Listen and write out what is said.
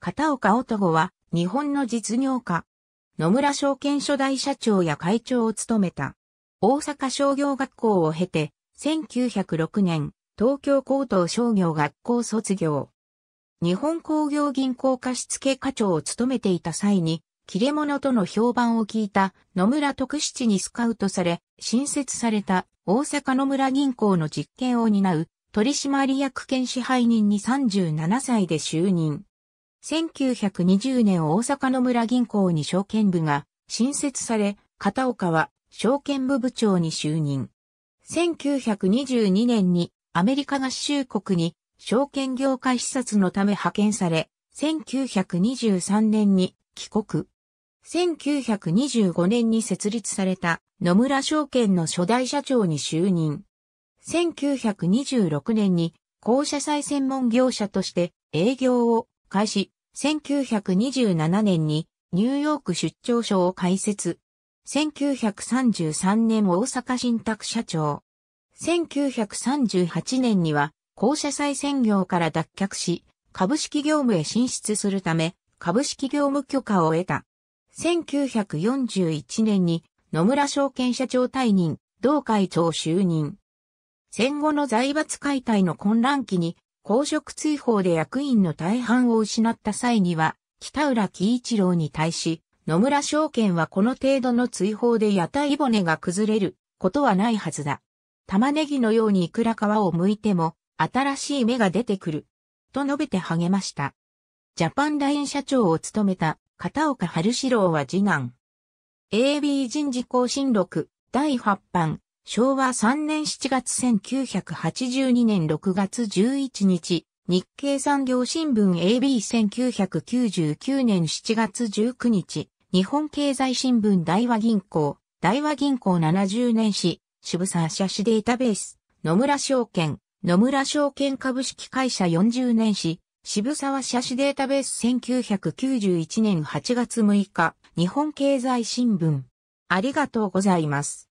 片岡男は日本の実業家。野村証券所代社長や会長を務めた。大阪商業学校を経て、1906年、東京高等商業学校卒業。日本工業銀行貸付課長を務めていた際に、切れ者との評判を聞いた野村徳七にスカウトされ、新設された大阪野村銀行の実権を担う取締役兼支配人に37歳で就任。1920年大阪の村銀行に証券部が新設され、片岡は証券部部長に就任。1922年にアメリカ合衆国に証券業界視察のため派遣され、1923年に帰国。1925年に設立された野村証券の初代社長に就任。1926年に公社債専門業者として営業を開始、1927年にニューヨーク出張所を開設。1933年大阪新宅社長。1938年には公社再選業から脱却し、株式業務へ進出するため、株式業務許可を得た。1941年に野村証券社長退任、同会長就任。戦後の財閥解体の混乱期に公職追放で役員の大半を失った際には、北浦喜一郎に対し、野村証券はこの程度の追放で屋台骨が崩れることはないはずだ。玉ねぎのようにいくら皮を剥いても、新しい芽が出てくる。と述べて励ました。ジャパンライン社長を務めた片岡春志郎は次男。AB 人事更新録第8版昭和3年7月1982年6月11日、日経産業新聞 AB1999 年7月19日、日本経済新聞大和銀行、大和銀行70年史、渋沢社史データベース、野村証券、野村証券株式会社40年史、渋沢社史データベース1991年8月6日、日本経済新聞。ありがとうございます。